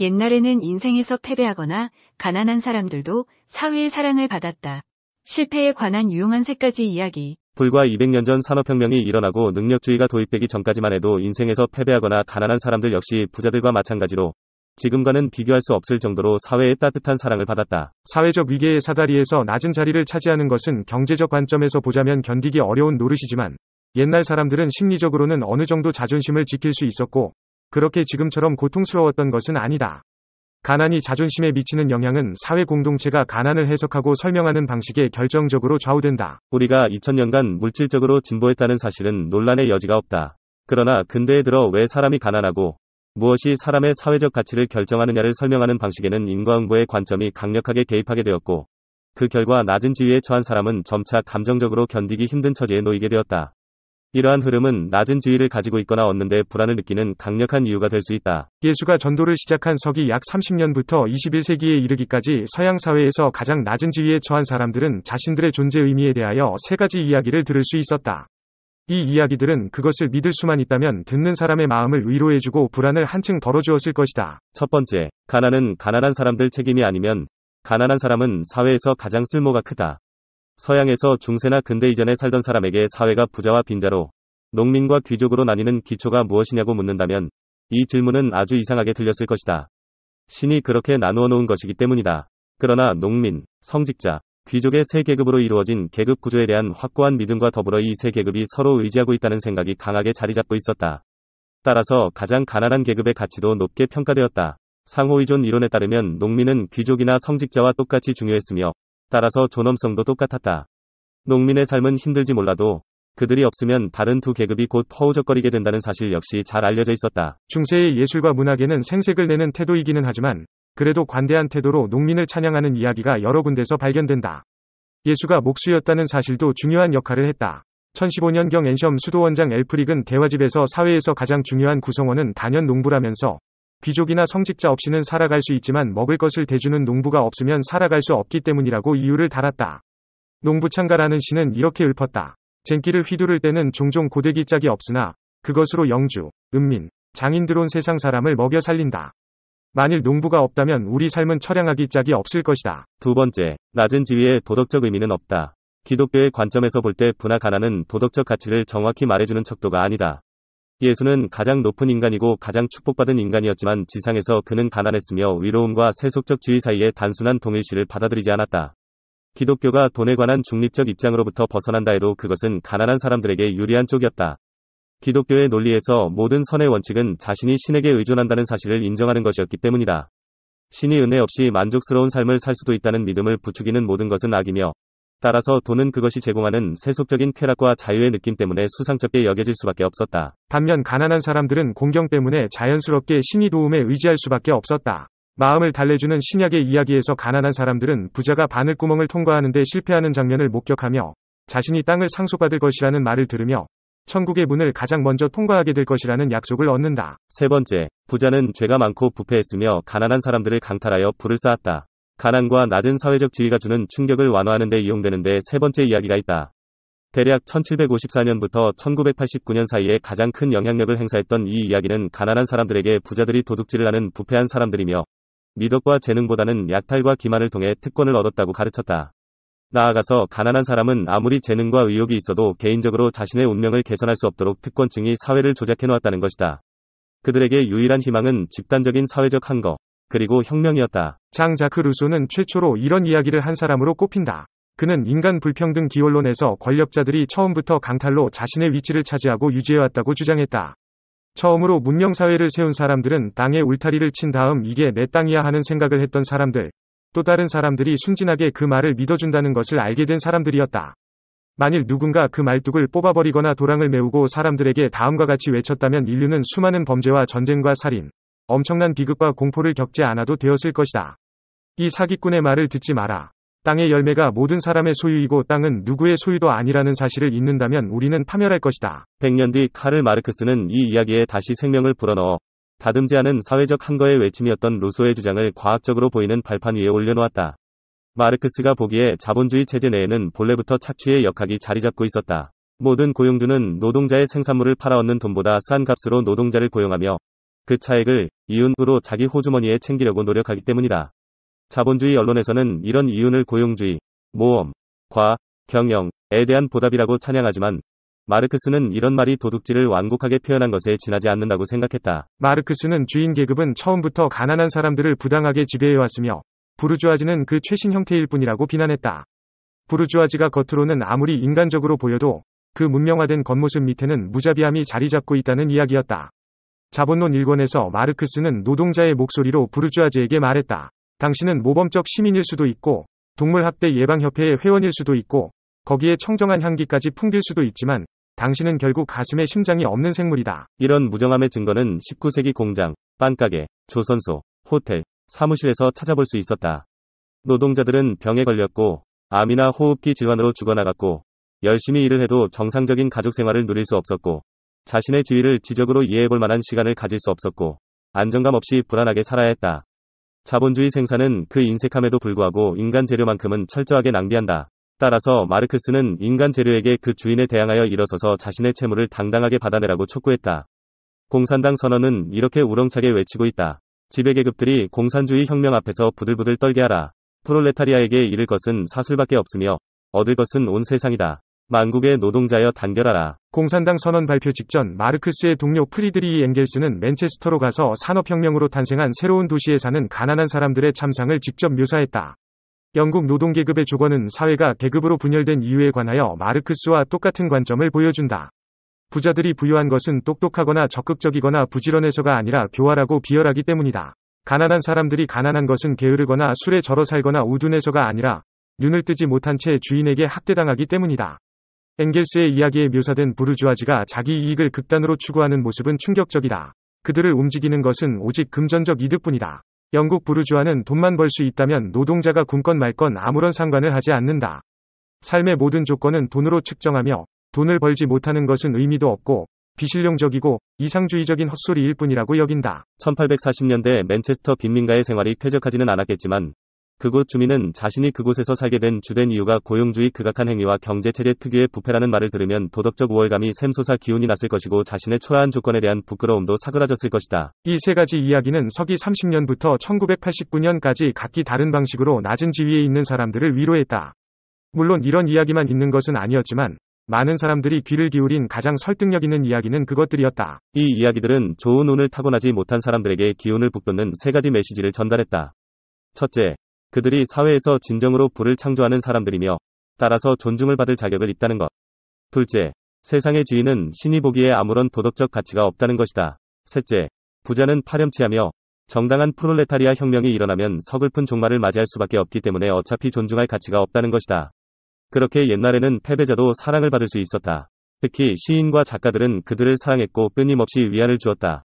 옛날에는 인생에서 패배하거나 가난한 사람들도 사회의 사랑을 받았다. 실패에 관한 유용한 세까지 이야기. 불과 200년 전 산업혁명이 일어나고 능력주의가 도입되기 전까지만 해도 인생에서 패배하거나 가난한 사람들 역시 부자들과 마찬가지로 지금과는 비교할 수 없을 정도로 사회의 따뜻한 사랑을 받았다. 사회적 위계의 사다리에서 낮은 자리를 차지하는 것은 경제적 관점에서 보자면 견디기 어려운 노릇이지만 옛날 사람들은 심리적으로는 어느 정도 자존심을 지킬 수 있었고 그렇게 지금처럼 고통스러웠던 것은 아니다. 가난이 자존심에 미치는 영향은 사회 공동체가 가난을 해석하고 설명하는 방식에 결정적으로 좌우된다. 우리가 2000년간 물질적으로 진보했다는 사실은 논란의 여지가 없다. 그러나 근대에 들어 왜 사람이 가난하고 무엇이 사람의 사회적 가치를 결정하느냐를 설명하는 방식에는 인과응보의 관점이 강력하게 개입하게 되었고 그 결과 낮은 지위에 처한 사람은 점차 감정적으로 견디기 힘든 처지에 놓이게 되었다. 이러한 흐름은 낮은 지위를 가지고 있거나 얻는데 불안을 느끼는 강력한 이유가 될 수 있다. 예수가 전도를 시작한 서기 약 30년부터 21세기에 이르기까지 서양 사회에서 가장 낮은 지위에 처한 사람들은 자신들의 존재 의미에 대하여 세 가지 이야기를 들을 수 있었다. 이 이야기들은 그것을 믿을 수만 있다면 듣는 사람의 마음을 위로해주고 불안을 한층 덜어주었을 것이다. 첫 번째, 가난은 가난한 사람들 책임이 아니면 가난한 사람은 사회에서 가장 쓸모가 크다. 서양에서 중세나 근대 이전에 살던 사람에게 사회가 부자와 빈자로 농민과 귀족으로 나뉘는 기초가 무엇이냐고 묻는다면 이 질문은 아주 이상하게 들렸을 것이다. 신이 그렇게 나누어 놓은 것이기 때문이다. 그러나 농민, 성직자, 귀족의 세 계급으로 이루어진 계급 구조에 대한 확고한 믿음과 더불어 이 세 계급이 서로 의지하고 있다는 생각이 강하게 자리 잡고 있었다. 따라서 가장 가난한 계급의 가치도 높게 평가되었다. 상호의존 이론에 따르면 농민은 귀족이나 성직자와 똑같이 중요했으며 따라서 존엄성도 똑같았다. 농민의 삶은 힘들지 몰라도 그들이 없으면 다른 두 계급이 곧 퍼우적거리게 된다는 사실 역시 잘 알려져 있었다. 중세의 예술과 문학에는 생색을 내는 태도이기는 하지만 그래도 관대한 태도로 농민을 찬양하는 이야기가 여러 군데서 발견된다. 예수가 목수였다는 사실도 중요한 역할을 했다. 1015년경 엔시 수도원장 엘프릭은 대화집에서 사회에서 가장 중요한 구성원은 단연 농부라면서 귀족이나 성직자 없이는 살아갈 수 있지만 먹을 것을 대주는 농부가 없으면 살아갈 수 없기 때문이라고 이유를 달았다. 농부창가라는 시는 이렇게 읊었다. 쟁기를 휘두를 때는 종종 고데기 짝이 없으나 그것으로 영주, 은민, 장인들온 세상 사람을 먹여 살린다. 만일 농부가 없다면 우리 삶은 처량하기 짝이 없을 것이다. 두 번째, 낮은 지위에 도덕적 의미는 없다. 기독교의 관점에서 볼 때 부나 가난은 도덕적 가치를 정확히 말해주는 척도가 아니다. 예수는 가장 높은 인간이고 가장 축복받은 인간이었지만 지상에서 그는 가난했으며 위로움과 세속적 지위 사이에 단순한 동일시를 받아들이지 않았다. 기독교가 돈에 관한 중립적 입장으로부터 벗어난다 해도 그것은 가난한 사람들에게 유리한 쪽이었다. 기독교의 논리에서 모든 선의 원칙은 자신이 신에게 의존한다는 사실을 인정하는 것이었기 때문이다. 신이 은혜 없이 만족스러운 삶을 살 수도 있다는 믿음을 부추기는 모든 것은 악이며 따라서 돈은 그것이 제공하는 세속적인 쾌락과 자유의 느낌 때문에 수상쩍게 여겨질 수밖에 없었다. 반면 가난한 사람들은 공경 때문에 자연스럽게 신이 도움에 의지할 수밖에 없었다. 마음을 달래주는 신약의 이야기에서 가난한 사람들은 부자가 바늘구멍을 통과하는데 실패하는 장면을 목격하며 자신이 땅을 상속받을 것이라는 말을 들으며 천국의 문을 가장 먼저 통과하게 될 것이라는 약속을 얻는다. 세 번째, 부자는 죄가 많고 부패했으며 가난한 사람들을 강탈하여 불을 쌓았다. 가난과 낮은 사회적 지위가 주는 충격을 완화하는 데 이용되는 데세 번째 이야기가 있다. 대략 1754년부터 1989년 사이에 가장 큰 영향력을 행사했던 이 이야기는 가난한 사람들에게 부자들이 도둑질을 하는 부패한 사람들이며 미덕과 재능보다는 약탈과 기만을 통해 특권을 얻었다고 가르쳤다. 나아가서 가난한 사람은 아무리 재능과 의욕이 있어도 개인적으로 자신의 운명을 개선할 수 없도록 특권층이 사회를 조작해 놓았다는 것이다. 그들에게 유일한 희망은 집단적인 사회적 한거, 그리고 혁명이었다. 장 자크 루소는 최초로 이런 이야기를 한 사람으로 꼽힌다. 그는 인간 불평등 기원론에서 권력자들이 처음부터 강탈로 자신의 위치를 차지하고 유지해왔다고 주장했다. 처음으로 문명사회를 세운 사람들은 땅에 울타리를 친 다음 이게 내 땅이야 하는 생각을 했던 사람들, 또 다른 사람들이 순진하게 그 말을 믿어준다는 것을 알게 된 사람들이었다. 만일 누군가 그 말뚝을 뽑아버리거나 도랑을 메우고 사람들에게 다음과 같이 외쳤다면 인류는 수많은 범죄와 전쟁과 살인, 엄청난 비극과 공포를 겪지 않아도 되었을 것이다. 이 사기꾼의 말을 듣지 마라. 땅의 열매가 모든 사람의 소유이고 땅은 누구의 소유도 아니라는 사실을 잊는다면 우리는 파멸할 것이다. 100년 뒤 카를 마르크스는 이 이야기에 다시 생명을 불어넣어 다듬지 않은 사회적 한거의 외침이었던 로소의 주장을 과학적으로 보이는 발판 위에 올려놓았다. 마르크스가 보기에 자본주의 체제 내에는 본래부터 착취의 역학이 자리 잡고 있었다. 모든 고용주는 노동자의 생산물을 팔아얻는 돈보다 싼 값으로 노동자를 고용하며 그 차액을 이윤으로 자기 호주머니에 챙기려고 노력하기 때문이다. 자본주의 언론에서는 이런 이윤을 고용주의, 모험, 과, 경영에 대한 보답이라고 찬양하지만 마르크스는 이런 말이 도둑질을 완곡하게 표현한 것에 지나지 않는다고 생각했다. 마르크스는 주인 계급은 처음부터 가난한 사람들을 부당하게 지배해왔으며 부르주아지는 그 최신 형태일 뿐이라고 비난했다. 부르주아지가 겉으로는 아무리 인간적으로 보여도 그 문명화된 겉모습 밑에는 무자비함이 자리 잡고 있다는 이야기였다. 자본론 1권에서 마르크스는 노동자의 목소리로 부르주아지에게 말했다. 당신은 모범적 시민일 수도 있고 동물학대 예방협회의 회원일 수도 있고 거기에 청정한 향기까지 풍길 수도 있지만 당신은 결국 가슴에 심장이 없는 생물이다. 이런 무정함의 증거는 19세기 공장, 빵가게, 조선소, 호텔, 사무실에서 찾아볼 수 있었다. 노동자들은 병에 걸렸고 암이나 호흡기 질환으로 죽어나갔고 열심히 일을 해도 정상적인 가족 생활을 누릴 수 없었고 자신의 지위를 지적으로 이해해볼 만한 시간을 가질 수 없었고 안정감 없이 불안하게 살아야 했다. 자본주의 생산은 그 인색함에도 불구하고 인간 재료만큼은 철저하게 낭비한다. 따라서 마르크스는 인간 재료에게 그 주인에 대항하여 일어서서 자신의 채무를 당당하게 받아내라고 촉구했다. 공산당 선언은 이렇게 우렁차게 외치고 있다. 지배계급들이 공산주의 혁명 앞에서 부들부들 떨게 하라. 프롤레타리아에게 잃을 것은 사슬밖에 없으며 얻을 것은 온 세상이다. 만국의 노동자여 단결하라. 공산당 선언 발표 직전 마르크스의 동료 프리드리히 앵겔스는 맨체스터로 가서 산업혁명으로 탄생한 새로운 도시에 사는 가난한 사람들의 참상을 직접 묘사했다. 영국 노동계급의 조건은 사회가 계급으로 분열된 이유에 관하여 마르크스와 똑같은 관점을 보여준다. 부자들이 부유한 것은 똑똑하거나 적극적이거나 부지런해서가 아니라 교활하고 비열하기 때문이다. 가난한 사람들이 가난한 것은 게으르거나 술에 절어 살거나 우둔해서가 아니라 눈을 뜨지 못한 채 주인에게 학대당하기 때문이다. 엥겔스의 이야기에 묘사된 부르주아지가 자기 이익을 극단으로 추구하는 모습은 충격적이다. 그들을 움직이는 것은 오직 금전적 이득뿐이다. 영국 부르주아는 돈만 벌 수 있다면 노동자가 굶건 말건 아무런 상관을 하지 않는다. 삶의 모든 조건은 돈으로 측정하며 돈을 벌지 못하는 것은 의미도 없고 비실용적이고 이상주의적인 헛소리일 뿐이라고 여긴다. 1840년대 맨체스터 빈민가의 생활이 쾌적하지는 않았겠지만 그곳 주민은 자신이 그곳에서 살게 된 주된 이유가 고용주의 극악한 행위와 경제체제 특유의 부패라는 말을 들으면 도덕적 우월감이 샘솟아 기운이 났을 것이고 자신의 초라한 조건에 대한 부끄러움도 사그라졌을 것이다. 이 세 가지 이야기는 서기 30년부터 1989년까지 각기 다른 방식으로 낮은 지위에 있는 사람들을 위로했다. 물론 이런 이야기만 있는 것은 아니었지만 많은 사람들이 귀를 기울인 가장 설득력 있는 이야기는 그것들이었다. 이 이야기들은 좋은 운을 타고나지 못한 사람들에게 기운을 북돋는 세 가지 메시지를 전달했다. 첫째, 그들이 사회에서 진정으로 부를 창조하는 사람들이며 따라서 존중을 받을 자격을 있다는 것. 둘째, 세상의 지인은 신이 보기에 아무런 도덕적 가치가 없다는 것이다. 셋째, 부자는 파렴치하며 정당한 프롤레타리아 혁명이 일어나면 서글픈 종말을 맞이할 수밖에 없기 때문에 어차피 존중할 가치가 없다는 것이다. 그렇게 옛날에는 패배자도 사랑을 받을 수 있었다. 특히 시인과 작가들은 그들을 사랑했고 끊임없이 위안을 주었다.